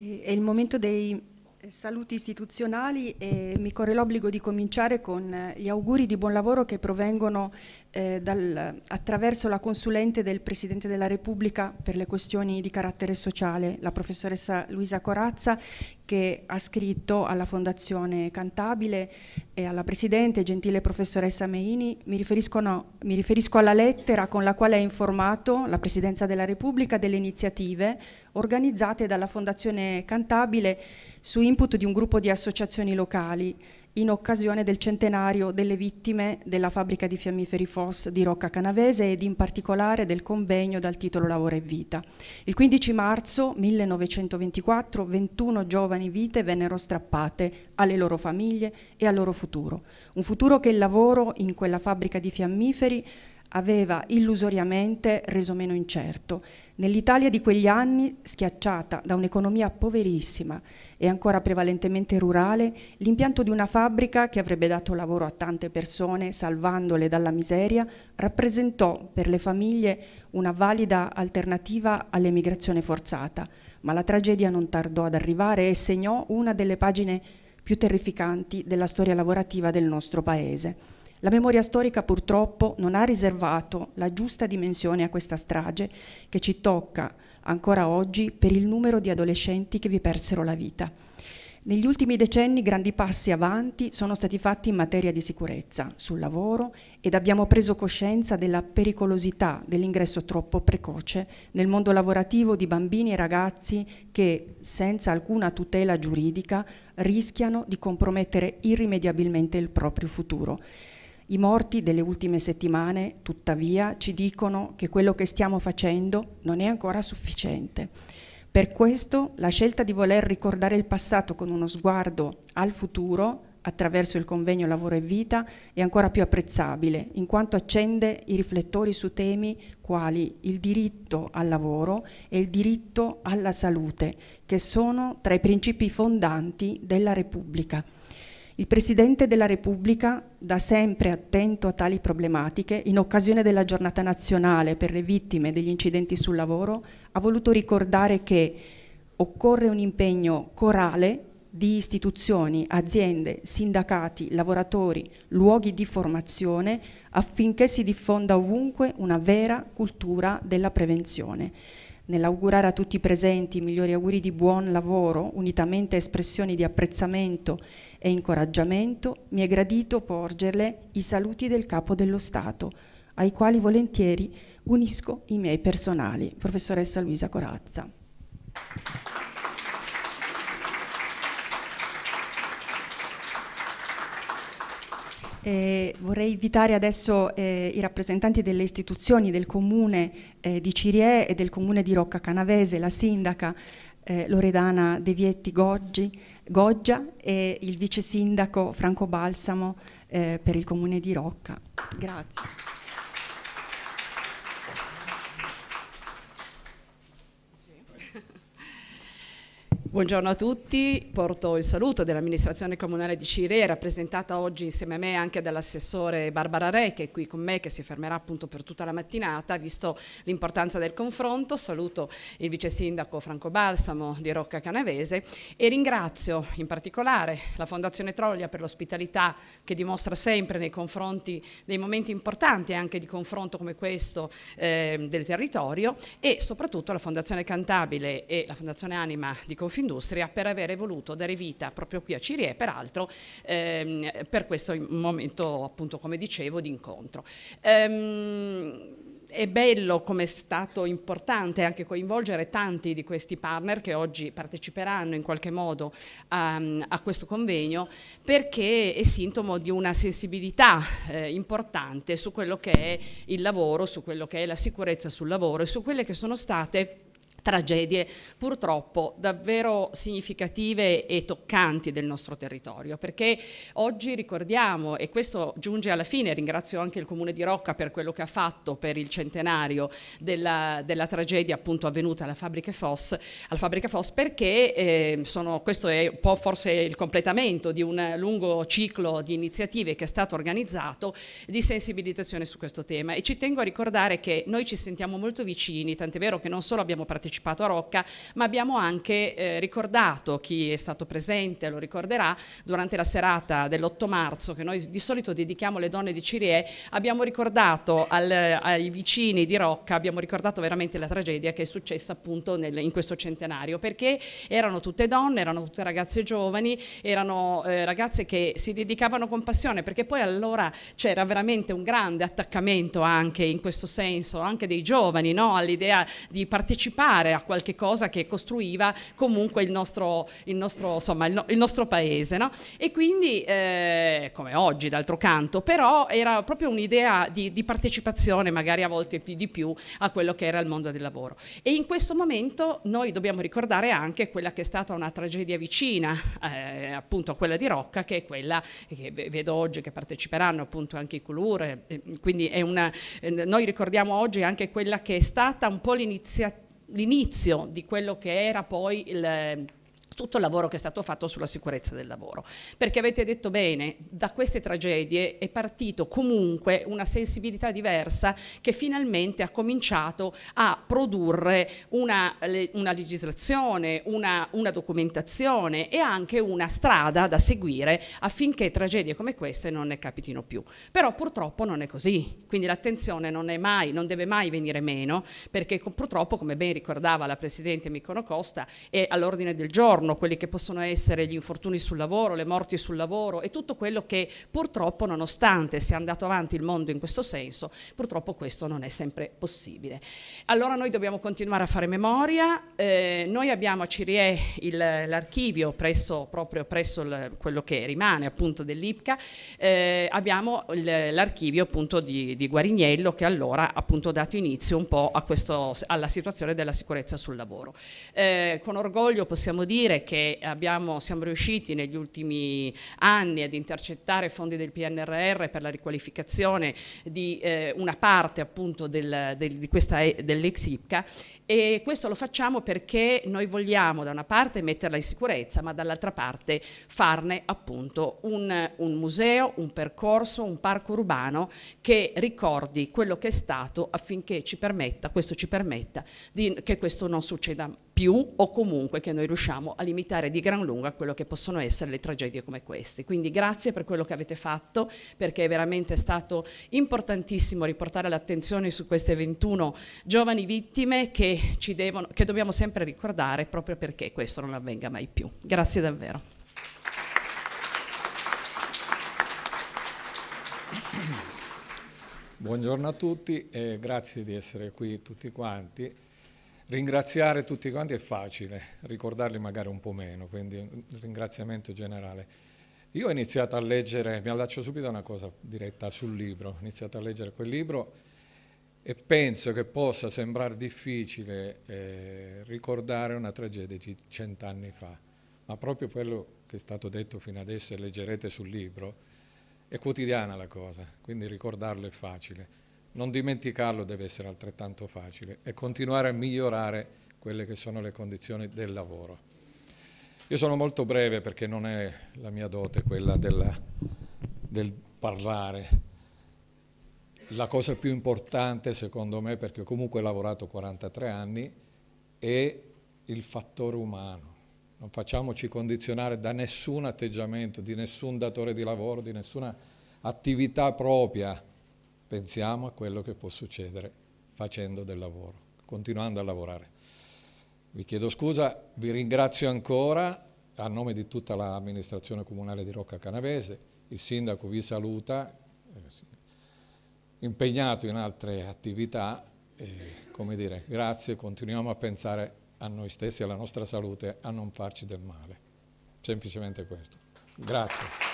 È il momento dei eh, saluti istituzionali e mi corre l'obbligo di cominciare con eh, gli auguri di buon lavoro che provengono eh, dal, attraverso la consulente del Presidente della Repubblica per le questioni di carattere sociale, la professoressa Luisa Corazza, che ha scritto alla Fondazione Cantabile e alla Presidente, gentile professoressa Meini, mi riferisco, no, mi riferisco alla lettera con la quale ha informato la Presidenza della Repubblica delle iniziative organizzate dalla Fondazione Cantabile su input di un gruppo di associazioni locali in occasione del centenario delle vittime della fabbrica di fiammiferi FOS di Rocca Canavese ed in particolare del convegno dal titolo Lavoro e Vita. Il 15 marzo 1924 21 giovani vite vennero strappate alle loro famiglie e al loro futuro. Un futuro che il lavoro in quella fabbrica di fiammiferi aveva illusoriamente reso meno incerto. Nell'Italia di quegli anni, schiacciata da un'economia poverissima e ancora prevalentemente rurale, l'impianto di una fabbrica che avrebbe dato lavoro a tante persone, salvandole dalla miseria, rappresentò per le famiglie una valida alternativa all'emigrazione forzata. Ma la tragedia non tardò ad arrivare e segnò una delle pagine più terrificanti della storia lavorativa del nostro Paese. La memoria storica purtroppo non ha riservato la giusta dimensione a questa strage che ci tocca ancora oggi per il numero di adolescenti che vi persero la vita. Negli ultimi decenni grandi passi avanti sono stati fatti in materia di sicurezza sul lavoro ed abbiamo preso coscienza della pericolosità dell'ingresso troppo precoce nel mondo lavorativo di bambini e ragazzi che, senza alcuna tutela giuridica, rischiano di compromettere irrimediabilmente il proprio futuro. I morti delle ultime settimane, tuttavia, ci dicono che quello che stiamo facendo non è ancora sufficiente. Per questo la scelta di voler ricordare il passato con uno sguardo al futuro attraverso il convegno Lavoro e Vita è ancora più apprezzabile, in quanto accende i riflettori su temi quali il diritto al lavoro e il diritto alla salute, che sono tra i principi fondanti della Repubblica. Il Presidente della Repubblica, da sempre attento a tali problematiche, in occasione della giornata nazionale per le vittime degli incidenti sul lavoro, ha voluto ricordare che occorre un impegno corale di istituzioni, aziende, sindacati, lavoratori, luoghi di formazione affinché si diffonda ovunque una vera cultura della prevenzione nell'augurare a tutti i presenti i migliori auguri di buon lavoro, unitamente a espressioni di apprezzamento e incoraggiamento, mi è gradito porgerle i saluti del Capo dello Stato, ai quali volentieri unisco i miei personali. Professoressa Luisa Corazza. Eh, vorrei invitare adesso eh, i rappresentanti delle istituzioni del comune eh, di Cirie e del comune di Rocca Canavese, la sindaca eh, Loredana De Vietti Goggi, Goggia e il vice sindaco Franco Balsamo eh, per il comune di Rocca. Grazie. Buongiorno a tutti, porto il saluto dell'amministrazione comunale di Cirè, rappresentata oggi insieme a me anche dall'assessore Barbara Re che è qui con me, che si fermerà appunto per tutta la mattinata, visto l'importanza del confronto. Saluto il vice sindaco Franco Balsamo di Rocca Canavese e ringrazio in particolare la Fondazione Troglia per l'ospitalità che dimostra sempre nei confronti dei momenti importanti anche di confronto come questo eh, del territorio e soprattutto la Fondazione Cantabile e la Fondazione Anima di Confindustria dell'industria per avere voluto dare vita proprio qui a Cirie, peraltro ehm, per questo momento appunto come dicevo di incontro. Ehm, è bello come è stato importante anche coinvolgere tanti di questi partner che oggi parteciperanno in qualche modo a, a questo convegno perché è sintomo di una sensibilità eh, importante su quello che è il lavoro, su quello che è la sicurezza sul lavoro e su quelle che sono state tragedie purtroppo davvero significative e toccanti del nostro territorio, perché oggi ricordiamo, e questo giunge alla fine, ringrazio anche il Comune di Rocca per quello che ha fatto per il centenario della, della tragedia appunto avvenuta alla fabbrica FOS, alla fabbrica FOS perché eh, sono, questo è un po' forse il completamento di un lungo ciclo di iniziative che è stato organizzato di sensibilizzazione su questo tema e ci tengo a ricordare che noi ci sentiamo molto vicini, tant'è vero che non solo abbiamo partecipato partecipato a Rocca, ma abbiamo anche eh, ricordato chi è stato presente, lo ricorderà, durante la serata dell'8 marzo che noi di solito dedichiamo alle donne di Cirie, abbiamo ricordato al, ai vicini di Rocca, abbiamo ricordato veramente la tragedia che è successa appunto nel, in questo centenario, perché erano tutte donne, erano tutte ragazze giovani, erano eh, ragazze che si dedicavano con passione, perché poi allora c'era veramente un grande attaccamento anche in questo senso, anche dei giovani, no? all'idea di partecipare tornare a qualche cosa che costruiva comunque il nostro, il nostro, insomma, il no, il nostro paese. No? E quindi, eh, come oggi d'altro canto, però era proprio un'idea di, di, partecipazione, magari a volte di più, a quello che era il mondo del lavoro. E in questo momento noi dobbiamo ricordare anche quella che è stata una tragedia vicina, eh, appunto a quella di Rocca, che è quella che vedo oggi che parteciperanno appunto anche i Colure. Eh, quindi è una, eh, noi ricordiamo oggi anche quella che è stata un po' l'iniziativa l'inizio di quello che era poi il tutto il lavoro che è stato fatto sulla sicurezza del lavoro. Perché avete detto bene, da queste tragedie è partito comunque una sensibilità diversa che finalmente ha cominciato a produrre una, una legislazione, una, una documentazione e anche una strada da seguire affinché tragedie come queste non ne capitino più. Però purtroppo non è così, quindi l'attenzione non è mai, non deve mai venire meno, perché purtroppo, come ben ricordava la Presidente Micono Costa, è all'ordine del giorno intorno, quelli che possono essere gli infortuni sul lavoro, le morti sul lavoro e tutto quello che purtroppo, nonostante sia andato avanti il mondo in questo senso, purtroppo questo non è sempre possibile. Allora noi dobbiamo continuare a fare memoria, eh, noi abbiamo a Cirie l'archivio presso, proprio presso il, quello che rimane appunto dell'IPCA, eh, abbiamo l'archivio appunto di, di, Guariniello che allora appunto ha dato inizio un po' questo, alla situazione della sicurezza sul lavoro. Eh, con orgoglio possiamo dire che abbiamo, siamo riusciti negli ultimi anni ad intercettare fondi del PNRR per la riqualificazione di eh, una parte appunto del, del, dell'ex IPCA e questo lo facciamo perché noi vogliamo da una parte metterla in sicurezza ma dall'altra parte farne appunto un, un museo, un percorso, un parco urbano che ricordi quello che è stato affinché ci permetta, questo ci permetta di, che questo non succeda più o comunque che noi riusciamo a limitare di gran lunga quello che possono essere le tragedie come queste. Quindi grazie per quello che avete fatto perché è veramente stato importantissimo riportare l'attenzione su queste 21 giovani vittime che, devono, che dobbiamo sempre ricordare proprio perché questo non avvenga mai più. Grazie davvero. Buongiorno a tutti e grazie di essere qui tutti quanti. Ringraziare tutti quanti è facile, ricordarli magari un po' meno, quindi un ringraziamento generale. Io ho iniziato a leggere, mi allaccio subito a una cosa diretta sul libro, ho iniziato a leggere quel libro e penso che possa sembrare difficile eh, ricordare una tragedia di cent'anni fa, ma proprio quello che è stato detto fino adesso e leggerete sul libro, è quotidiana la cosa, quindi ricordarlo è facile non dimenticarlo deve essere altrettanto facile e continuare a migliorare quelle che sono le condizioni del lavoro. Io sono molto breve perché non è la mia dote quella della, del parlare. La cosa più importante secondo me, perché comunque ho lavorato 43 anni, è il fattore umano. Non facciamoci condizionare da nessun atteggiamento, di nessun datore di lavoro, di nessuna attività propria pensiamo a quello che può succedere facendo del lavoro, continuando a lavorare. Vi chiedo scusa, vi ringrazio ancora a nome di tutta l'amministrazione comunale di Rocca Canavese, il sindaco vi saluta, eh, impegnato in altre attività, e, come dire, grazie, continuiamo a pensare a noi stessi, alla nostra salute, a non farci del male. Semplicemente questo. Grazie.